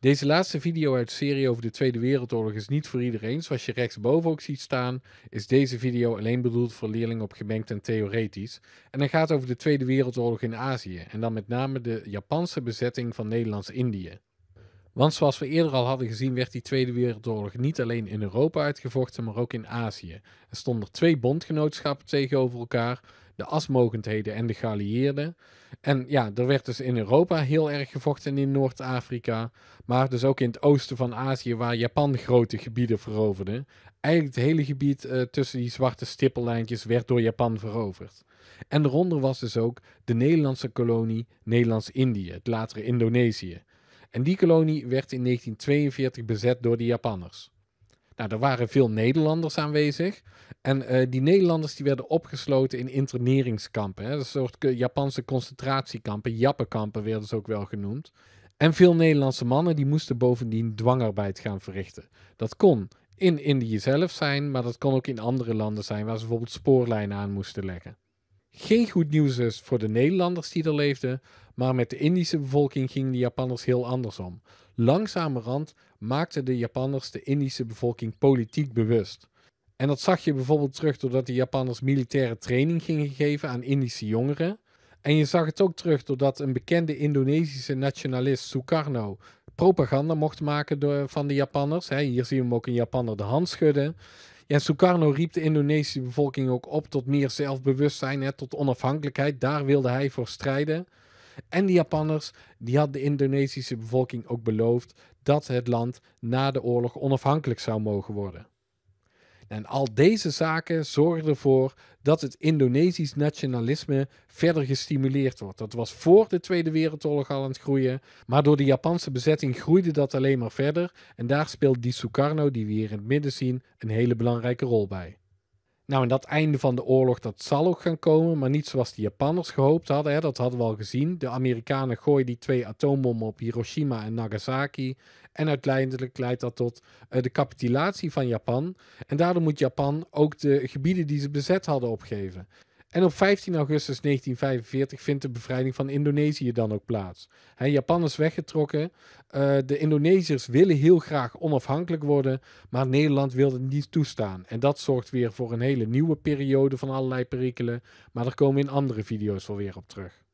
Deze laatste video uit de serie over de Tweede Wereldoorlog is niet voor iedereen. Zoals je rechtsboven ook ziet staan, is deze video alleen bedoeld voor leerlingen op gemengd en theoretisch. En het gaat over de Tweede Wereldoorlog in Azië en dan met name de Japanse bezetting van Nederlands-Indië. Want zoals we eerder al hadden gezien, werd die Tweede Wereldoorlog niet alleen in Europa uitgevochten, maar ook in Azië. Er stonden twee bondgenootschappen tegenover elkaar de asmogendheden en de geallieerden. En ja, er werd dus in Europa heel erg gevochten in Noord-Afrika. Maar dus ook in het oosten van Azië, waar Japan grote gebieden veroverde. Eigenlijk het hele gebied eh, tussen die zwarte stippellijntjes werd door Japan veroverd. En eronder was dus ook de Nederlandse kolonie Nederlands-Indië, het latere Indonesië. En die kolonie werd in 1942 bezet door de Japanners. Nou, er waren veel Nederlanders aanwezig. En eh, die Nederlanders die werden opgesloten in interneringskampen. Hè? Een soort Japanse concentratiekampen, jappenkampen werden ze ook wel genoemd. En veel Nederlandse mannen die moesten bovendien dwangarbeid gaan verrichten. Dat kon in Indië zelf zijn, maar dat kon ook in andere landen zijn, waar ze bijvoorbeeld spoorlijnen aan moesten leggen geen goed nieuws is voor de Nederlanders die er leefden, maar met de Indische bevolking gingen de Japanners heel anders om. Langzamerhand maakten de Japanners de Indische bevolking politiek bewust. En dat zag je bijvoorbeeld terug doordat de Japanners militaire training gingen geven aan Indische jongeren. En je zag het ook terug doordat een bekende Indonesische nationalist, Sukarno, propaganda mocht maken door, van de Japanners. hier zien we hem ook een Japanner de hand schudden. En Sukarno riep de Indonesische bevolking ook op tot meer zelfbewustzijn, hè, tot onafhankelijkheid. Daar wilde hij voor strijden. En de Japanners, die had de Indonesische bevolking ook beloofd dat het land na de oorlog onafhankelijk zou mogen worden. En al deze zaken zorgen ervoor dat het Indonesisch nationalisme verder gestimuleerd wordt. Dat was voor de Tweede Wereldoorlog al aan het groeien, maar door de Japanse bezetting groeide dat alleen maar verder. En daar speelt die Sukarno, die we hier in het midden zien, een hele belangrijke rol bij. Nou, en dat einde van de oorlog, dat zal ook gaan komen, maar niet zoals de Japanners gehoopt hadden. Hè. Dat hadden we al gezien. De Amerikanen gooien die twee atoombommen op Hiroshima en Nagasaki. En uiteindelijk leidt dat tot eh, de capitulatie van Japan. En daardoor moet Japan ook de gebieden die ze bezet hadden opgeven. En op 15 augustus 1945 vindt de bevrijding van Indonesië dan ook plaats. He, Japan is weggetrokken. Eh, de Indonesiërs willen heel graag onafhankelijk worden, maar Nederland wilde het niet toestaan. En dat zorgt weer voor een hele nieuwe periode van allerlei perikelen. Maar daar komen in andere video's wel weer op terug.